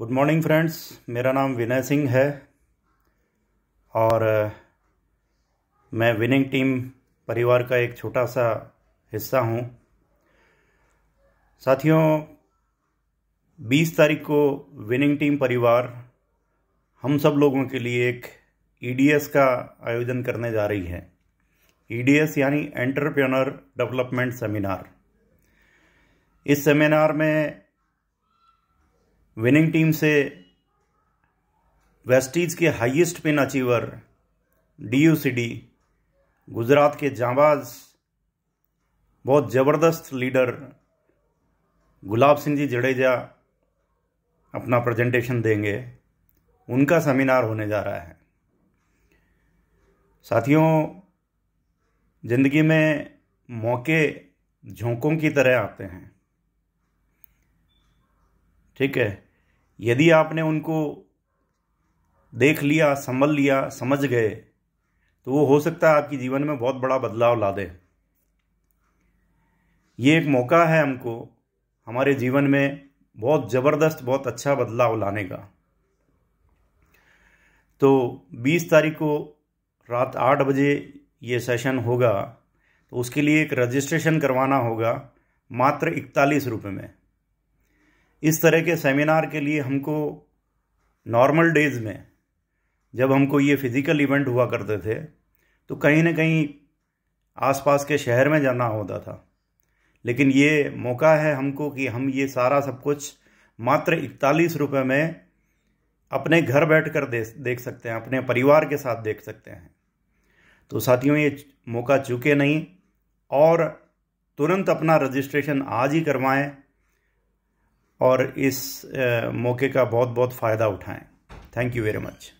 good morning friends मेरा नाम विनय सिंह है और uh, मैं विनिंग टीम परिवार का एक छोटा सा हिस्सा हूँ साथियों 20 तारीख को विनिंग टीम परिवार हम सब लोगों के लिए एक ईडीएस e का आयोजन करने जा रही है ईडीएस e यानी एंटरप्रेन्योर डेवलपमेंट सेमिनार इस सेमिनार में विनिंग टीम से वेस्टीज के highest pin achiever DUCD Gujarat के जांबाज बहुत ज़बरदस्त लीडर गुलाब सिंह जी जडेजा अपना प्रेजेंटेशन देंगे उनका सेमिनार होने जा रहा है साथियों ज़िंदगी में मौके झोंकों की तरह आते हैं ठीक है यदि आपने उनको देख लिया संभल लिया समझ गए तो वो हो सकता है आपकी जीवन में बहुत बड़ा बदलाव ला दे ये एक मौका है हमको हमारे जीवन में बहुत ज़बरदस्त बहुत अच्छा बदलाव लाने का तो 20 तारीख को रात 8 बजे ये सेशन होगा तो उसके लिए एक रजिस्ट्रेशन करवाना होगा मात्र इकतालीस रुपये में इस तरह के सेमिनार के लिए हमको नॉर्मल डेज़ में जब हमको ये फिज़िकल इवेंट हुआ करते थे तो कहीं ना कहीं आसपास के शहर में जाना होता था लेकिन ये मौका है हमको कि हम ये सारा सब कुछ मात्र इकतालीस रुपये में अपने घर बैठ कर दे, देख सकते हैं अपने परिवार के साथ देख सकते हैं तो साथियों ये मौका चुके नहीं और तुरंत अपना रजिस्ट्रेशन आज ही करवाएं और इस मौके का बहुत बहुत फ़ायदा उठाएं थैंक यू वेरी मच